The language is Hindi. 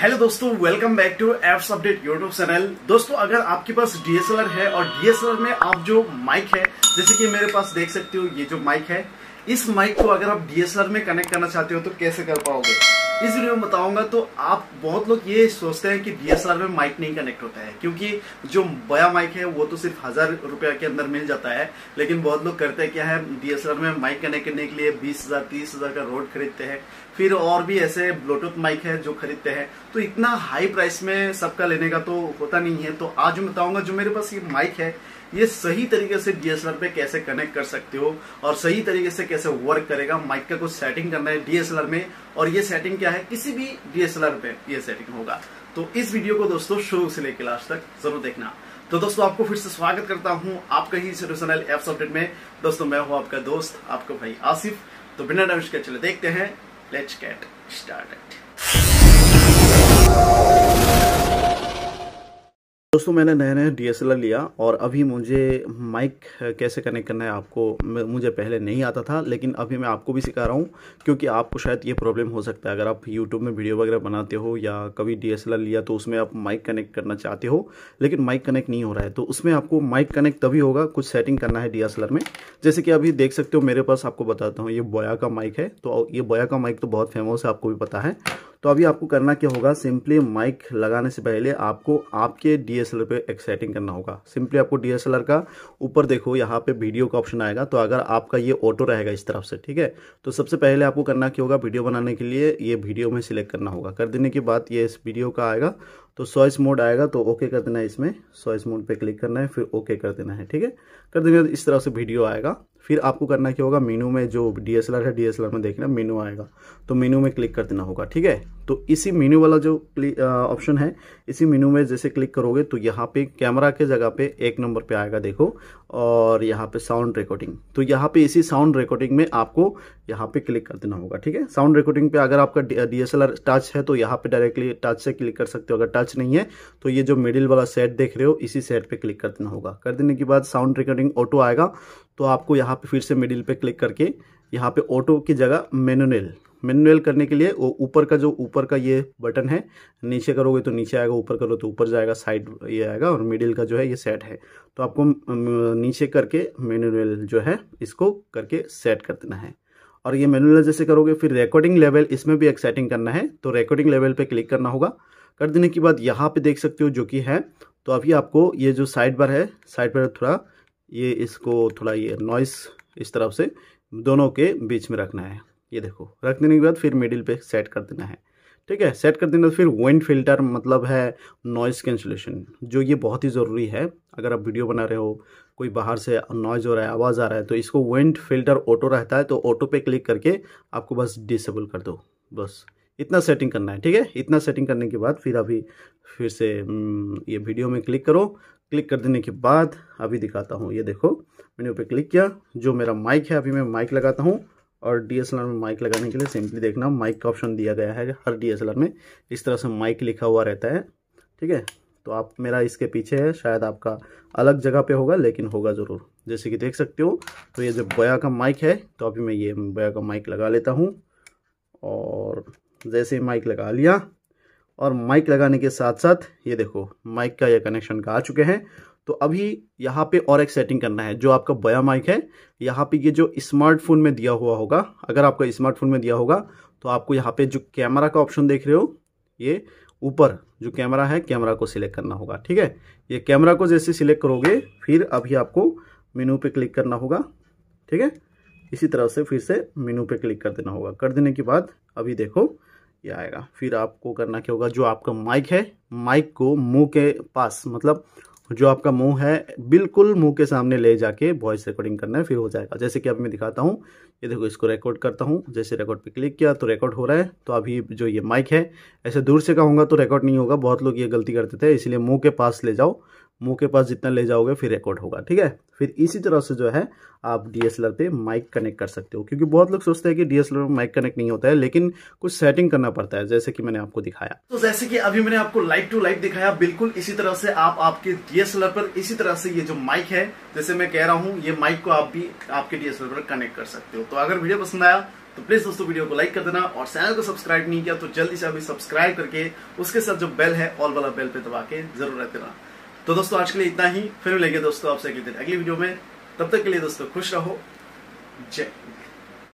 हेलो दोस्तों welcome back to apps update YouTube channel दोस्तों अगर आपके पास डीएसएलआर है और डीएसएलआर में आप जो माइक है जैसे कि मेरे पास देख सकते हो ये जो माइक है इस माइक को अगर आप डीएसएलआर में कनेक्ट करना चाहते हो तो कैसे कर पाओगे इस वीडियो में बताऊंगा तो आप बहुत लोग ये सोचते हैं कि डीएसएलआर में माइक नहीं कनेक्ट होता है क्योंकि जो बया माइक है वो तो सिर्फ हजार रुपया के अंदर मिल जाता है लेकिन बहुत लोग करते हैं क्या है डीएसएलआर में माइक कनेक्ट करने के लिए बीस हजार तीस हजार का रोड खरीदते हैं फिर और भी ऐसे ब्लूटूथ माइक है जो खरीदते हैं तो इतना हाई प्राइस में सबका लेने का तो होता नहीं है तो आज मैं बताऊंगा जो मेरे पास ये माइक है ये सही तरीके से डीएसएलआर पे कैसे कनेक्ट कर सकते हो और सही तरीके से कैसे वर्क करेगा माइक का कुछ सेटिंग करना है डीएसएलआर में और ये सेटिंग क्या है किसी भी डीएसएलआर पे ये सेटिंग होगा तो इस वीडियो को दोस्तों शुरू से लेकर लास्ट तक जरूर देखना तो दोस्तों आपको फिर से स्वागत करता हूँ आपका ही सोल्यूशनल एप्स अपडेट में दोस्तों मैं हूँ आपका दोस्त आपका भाई आसिफ तो बिना डाउट के चले देखते हैं let's get started दोस्तों मैंने नया नया डी लिया और अभी मुझे माइक कैसे कनेक्ट करना है आपको मुझे पहले नहीं आता था लेकिन अभी मैं आपको भी सिखा रहा हूँ क्योंकि आपको शायद ये प्रॉब्लम हो सकता है अगर आप यूट्यूब में वीडियो वगैरह बनाते हो या कभी डी लिया तो उसमें आप माइक कनेक्ट करना चाहते हो लेकिन माइक कनेक्ट नहीं हो रहा है तो उसमें आपको माइक कनेक्ट तभी होगा कुछ सेटिंग करना है डी में जैसे कि अभी देख सकते हो मेरे पास आपको बताता हूँ ये बोया का माइक है तो ये बोया का माइक तो बहुत फेमस है आपको भी पता है तो अभी आपको करना क्या होगा सिंपली माइक लगाने से पहले आपको आपके डीएसएलआर पे एक सेटिंग करना होगा सिंपली आपको डीएसएलआर का ऊपर देखो यहाँ पे वीडियो का ऑप्शन आएगा तो अगर आपका ये ऑटो रहेगा इस तरफ से ठीक है तो सबसे पहले आपको करना क्या होगा वीडियो बनाने के लिए ये वीडियो में सिलेक्ट करना होगा कर देने के बाद ये इस वीडियो का आएगा तो सॉइस मोड आएगा तो ओके कर देना है इसमें सॉइस मोड पे क्लिक करना है फिर ओके कर देना है ठीक है कर देने के इस तरह से वीडियो आएगा फिर आपको करना क्या होगा मेनू में जो डी है डी में देखना मेनू आएगा तो मेनू में क्लिक कर देना होगा ठीक है तो इसी मेन्यू वाला जो ऑप्शन है इसी मेन्यू में जैसे क्लिक करोगे तो यहाँ पे कैमरा के जगह पे एक नंबर पे आएगा देखो और यहाँ पे साउंड रिकॉर्डिंग तो यहाँ पे इसी साउंड रिकॉर्डिंग में आपको यहाँ पे क्लिक कर देना होगा ठीक है साउंड रिकॉर्डिंग पे अगर आपका डी एस टच है तो यहाँ पे डायरेक्टली टच से क्लिक कर सकते हो अगर टच नहीं है तो ये जो मिडिल वाला सेट देख रहे हो इसी सेट पे क्लिक कर देना होगा कर देने के बाद साउंड रिकॉर्डिंग ऑटो आएगा तो आपको यहाँ पे फिर से मिडिल पे क्लिक करके यहाँ पे ऑटो की जगह मेनुनेल मैनुअल करने के लिए वो ऊपर का जो ऊपर का ये बटन है नीचे करोगे तो नीचे आएगा ऊपर करो तो ऊपर जाएगा साइड ये आएगा और मिडिल का जो है ये सेट है तो आपको नीचे करके मैनुअल जो है इसको करके सेट कर देना है और ये मैनुअल जैसे करोगे फिर रिकॉर्डिंग लेवल इसमें भी एक सेटिंग करना है तो रिकॉर्डिंग लेवल पर क्लिक करना होगा कर देने के बाद यहाँ पर देख सकते हो जो कि है तो अभी आपको ये जो साइड बार है साइड बार थोड़ा ये इसको थोड़ा ये नॉइस इस तरफ से दोनों के बीच में रखना है ये देखो रख देने के बाद फिर मिडिल पे सेट कर देना है ठीक है सेट कर देना फिर वेंट फिल्टर मतलब है नॉइज़ कैंसलेशन जो ये बहुत ही ज़रूरी है अगर आप वीडियो बना रहे हो कोई बाहर से नॉइज़ हो रहा है आवाज़ आ रहा है तो इसको वेंट फिल्टर ऑटो रहता है तो ऑटो पे क्लिक करके आपको बस डिसेबल कर दो बस इतना सेटिंग करना है ठीक है इतना सेटिंग करने के बाद फिर अभी फिर से हम्म, ये वीडियो में क्लिक करो क्लिक कर देने के बाद अभी दिखाता हूँ ये देखो मैंने ऊपर पर क्लिक किया जो मेरा माइक है अभी मैं माइक लगाता हूँ और डीएसएलआर में माइक लगाने के लिए सिंपली देखना माइक का ऑप्शन दिया गया है हर डीएसएलआर में इस तरह से माइक लिखा हुआ रहता है ठीक है तो आप मेरा इसके पीछे है शायद आपका अलग जगह पे होगा लेकिन होगा ज़रूर जैसे कि देख सकते हो तो ये जो बया का माइक है तो अभी मैं ये बया का माइक लगा लेता हूँ और जैसे माइक लगा लिया और माइक लगाने के साथ साथ ये देखो माइक का ये कनेक्शन का आ चुके हैं तो अभी यहाँ पे और एक सेटिंग करना है जो आपका बया माइक है यहाँ पे ये जो स्मार्टफोन में दिया हुआ होगा अगर आपका स्मार्टफोन में दिया होगा तो आपको यहाँ पे जो कैमरा का ऑप्शन देख रहे हो ये ऊपर जो कैमरा है कैमरा को सिलेक्ट करना होगा ठीक है ये कैमरा को जैसे सिलेक्ट करोगे फिर अभी आपको मेनू पे क्लिक करना होगा ठीक है इसी तरह से फिर से मेनू पे क्लिक कर देना होगा कर देने के बाद अभी देखो ये आएगा फिर आपको करना क्या होगा जो आपका माइक है माइक को मुंह के पास मतलब जो आपका मुंह है बिल्कुल मुंह के सामने ले जाके वॉइस रिकॉर्डिंग करना है फिर हो जाएगा जैसे कि अब मैं दिखाता हूँ ये देखो इसको रिकॉर्ड करता हूँ जैसे रिकॉर्ड पे क्लिक किया तो रिकॉर्ड हो रहा है तो अभी जो ये माइक है ऐसे दूर से कहूँगा तो रिकॉर्ड नहीं होगा बहुत लोग ये गलती करते थे इसलिए मुँह के पास ले जाओ मुंह के पास जितना ले जाओगे फिर रिकॉर्ड होगा ठीक है फिर इसी तरह से जो है आप डीएसएलआर पे माइक कनेक्ट कर सकते हो क्योंकि बहुत लोग सोचते हैं कि डीएसएलआर में माइक कनेक्ट नहीं होता है लेकिन कुछ सेटिंग करना पड़ता है जैसे कि मैंने आपको दिखाया तो जैसे कि अभी मैंने आपको लाइव टू लाइव दिखाया बिल्कुल इसी तरह से आप आपके डीएसएलआर पर इसी तरह से ये जो माइक है जैसे मैं कह रहा हूँ ये माइक को आप भी आपके डीएसएलआर पर कनेक्ट कर सकते हो तो अगर वीडियो पसंद आया तो प्लीज दोस्तों वीडियो को लाइक कर देना और चैनल को सब्सक्राइब नहीं किया तो जल्दी से अभी सब्सक्राइब करके उसके साथ जो बेल है ऑल वाला बेल पे दबा के जरूर रहते रहना तो दोस्तों आज के लिए इतना ही फिर मिलेंगे दोस्तों आपसे अगले दिन अगली वीडियो में तब तक के लिए दोस्तों खुश रहो जय